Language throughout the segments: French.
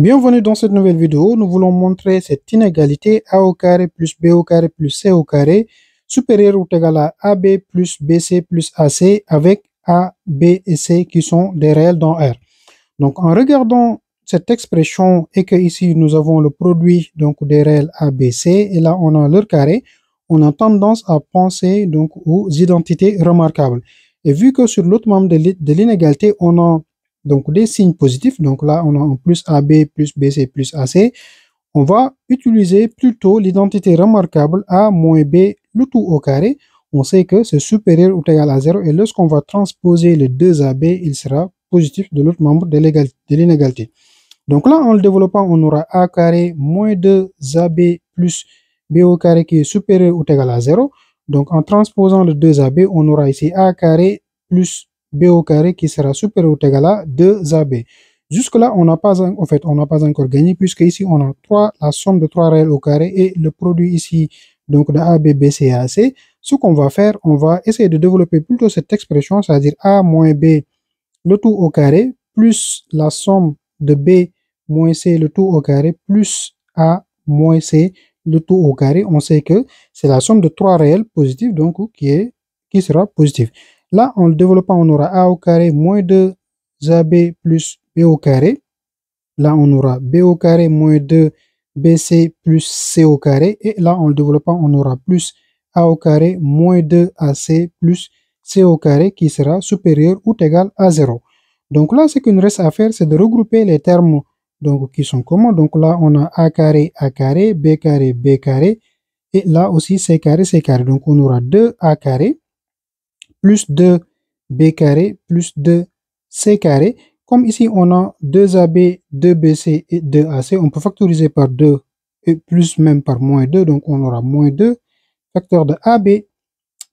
Bienvenue dans cette nouvelle vidéo, nous voulons montrer cette inégalité a au carré plus b au plus c au carré supérieur ou égal à ab plus bc plus ac avec a, b et c qui sont des réels dans R. Donc en regardant cette expression et que ici nous avons le produit donc des réels a, c et là on a leur carré, on a tendance à penser donc aux identités remarquables. Et vu que sur l'autre membre de l'inégalité on a donc des signes positifs. Donc là, on a en plus AB plus BC plus AC. On va utiliser plutôt l'identité remarquable A moins B, le tout au carré. On sait que c'est supérieur ou égal à 0 et lorsqu'on va transposer le 2AB, il sera positif de l'autre membre de l'inégalité. Donc là, en le développant, on aura A carré moins 2AB plus B au carré qui est supérieur ou égal à 0. Donc en transposant le 2AB, on aura ici A carré plus b au carré qui sera supérieur ou égal à 2ab. Jusque-là, on n'a pas, en fait, on n'a pas encore gagné puisque ici, on a la somme de 3 réels au carré et le produit ici, donc de AB, BC et AC. Ce qu'on va faire, on va essayer de développer plutôt cette expression, c'est-à-dire A moins B, le tout au carré, plus la somme de B moins C, le tout au carré, plus A moins C, le tout au carré. On sait que c'est la somme de trois réels positifs, donc, qui est, qui sera positive. Là, en le développant, on aura a au carré moins 2ab plus b au carré. Là, on aura b au carré moins 2bc plus c au carré. Et là, en le développant, on aura plus a au carré moins 2ac plus c au carré qui sera supérieur ou égal à 0. Donc là, ce qu'il nous reste à faire, c'est de regrouper les termes donc, qui sont communs. Donc là, on a a carré, a carré, b carré, b carré. Et là aussi, c carré, c carré. Donc on aura 2a carré plus 2b plus 2c Comme ici, on a 2ab, 2bc et 2ac. On peut factoriser par 2 et plus même par moins 2. Donc, on aura moins 2. Facteur de ab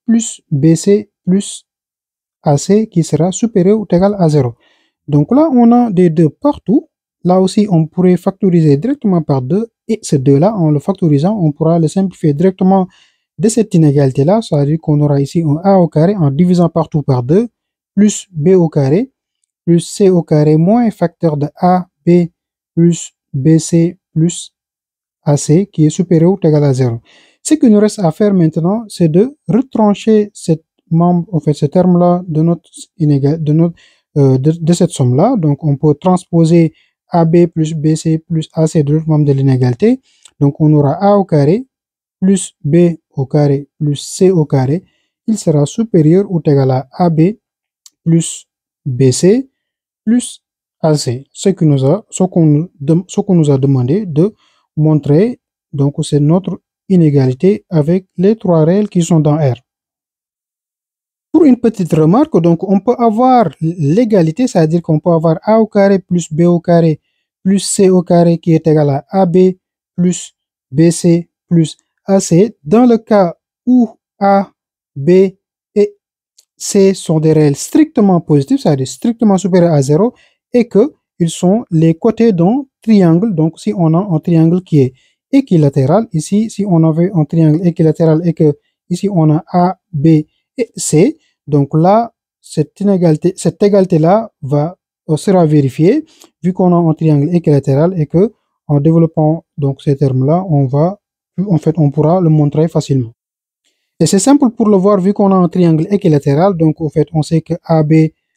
plus bc plus AC qui sera supérieur ou égal à 0. Donc là, on a des 2 partout. Là aussi, on pourrait factoriser directement par 2. Et ces 2 là en le factorisant, on pourra le simplifier directement de cette inégalité-là, ça veut dire qu'on aura ici un a au carré en divisant partout par 2, plus b au carré, plus c au carré moins facteur de b plus bc plus ac qui est supérieur ou égal à 0. Ce qu'il nous reste à faire maintenant, c'est de retrancher cette membre, fait, ce terme-là de notre, de, notre euh, cette somme-là. Donc, on peut transposer AB plus BC plus AC de l'autre membre de l'inégalité. Donc, on aura A au carré plus B au carré plus C au carré, il sera supérieur ou égal à AB plus BC plus AC. Ce qu'on nous, a, nous a demandé de montrer, donc c'est notre inégalité avec les trois réels qui sont dans R. Pour une petite remarque, donc on peut avoir l'égalité, c'est-à-dire qu'on peut avoir A au carré plus B au carré plus C au carré qui est égal à AB plus BC plus AC ah, dans le cas où A, B et C sont des réels strictement positifs, c'est-à-dire strictement supérieurs à 0, et que ils sont les côtés d'un triangle. Donc, si on a un triangle qui est équilatéral, ici, si on avait un triangle équilatéral et que ici on a A, B et C, donc là, cette inégalité, cette égalité-là va euh, sera vérifiée vu qu'on a un triangle équilatéral et que en développant donc ces termes-là, on va en fait, on pourra le montrer facilement. Et c'est simple pour le voir vu qu'on a un triangle équilatéral. Donc, en fait, on sait que AB,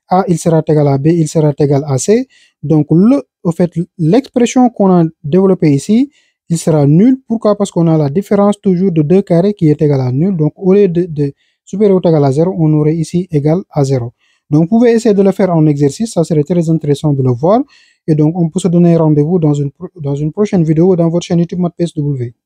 A, il sera égal à B, il sera égal à C. Donc, le, fait, l'expression qu'on a développée ici, il sera nul. Pourquoi Parce qu'on a la différence toujours de 2 carrés qui est égale à nul. Donc, au lieu de, supérieur ou égal à 0, on aurait ici égal à 0. Donc, vous pouvez essayer de le faire en exercice. Ça serait très intéressant de le voir. Et donc, on peut se donner rendez-vous dans une, dans une prochaine vidéo dans votre chaîne YouTube MathPSW.